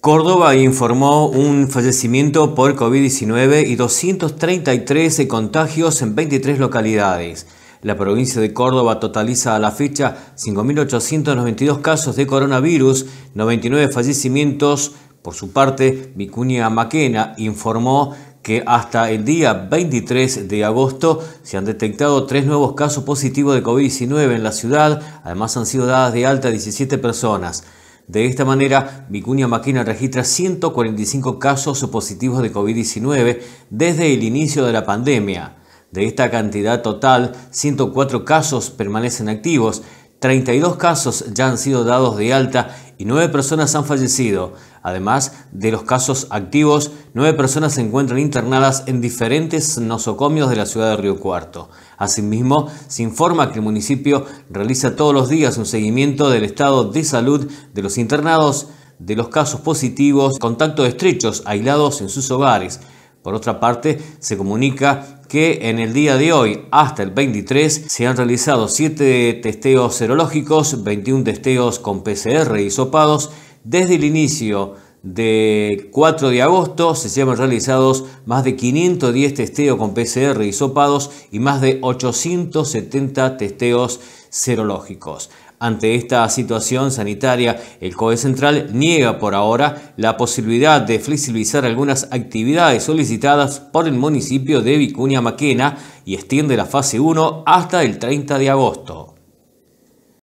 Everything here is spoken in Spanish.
Córdoba informó un fallecimiento por COVID-19 y 233 contagios en 23 localidades. La provincia de Córdoba totaliza a la fecha 5.892 casos de coronavirus, 99 fallecimientos. Por su parte, Vicuña Maquena informó que hasta el día 23 de agosto se han detectado tres nuevos casos positivos de COVID-19 en la ciudad. Además, han sido dadas de alta 17 personas. De esta manera, Vicuña Maquina registra 145 casos positivos de COVID-19 desde el inicio de la pandemia. De esta cantidad total, 104 casos permanecen activos, 32 casos ya han sido dados de alta y nueve personas han fallecido. Además de los casos activos, nueve personas se encuentran internadas en diferentes nosocomios de la ciudad de Río Cuarto. Asimismo, se informa que el municipio realiza todos los días un seguimiento del estado de salud de los internados, de los casos positivos, contactos estrechos aislados en sus hogares, por otra parte, se comunica que en el día de hoy hasta el 23 se han realizado 7 testeos serológicos, 21 testeos con PCR y sopados desde el inicio de 4 de agosto se llevan realizados más de 510 testeos con PCR y sopados y más de 870 testeos serológicos. Ante esta situación sanitaria, el COE Central niega por ahora la posibilidad de flexibilizar algunas actividades solicitadas por el municipio de Vicuña Maquena y extiende la fase 1 hasta el 30 de agosto.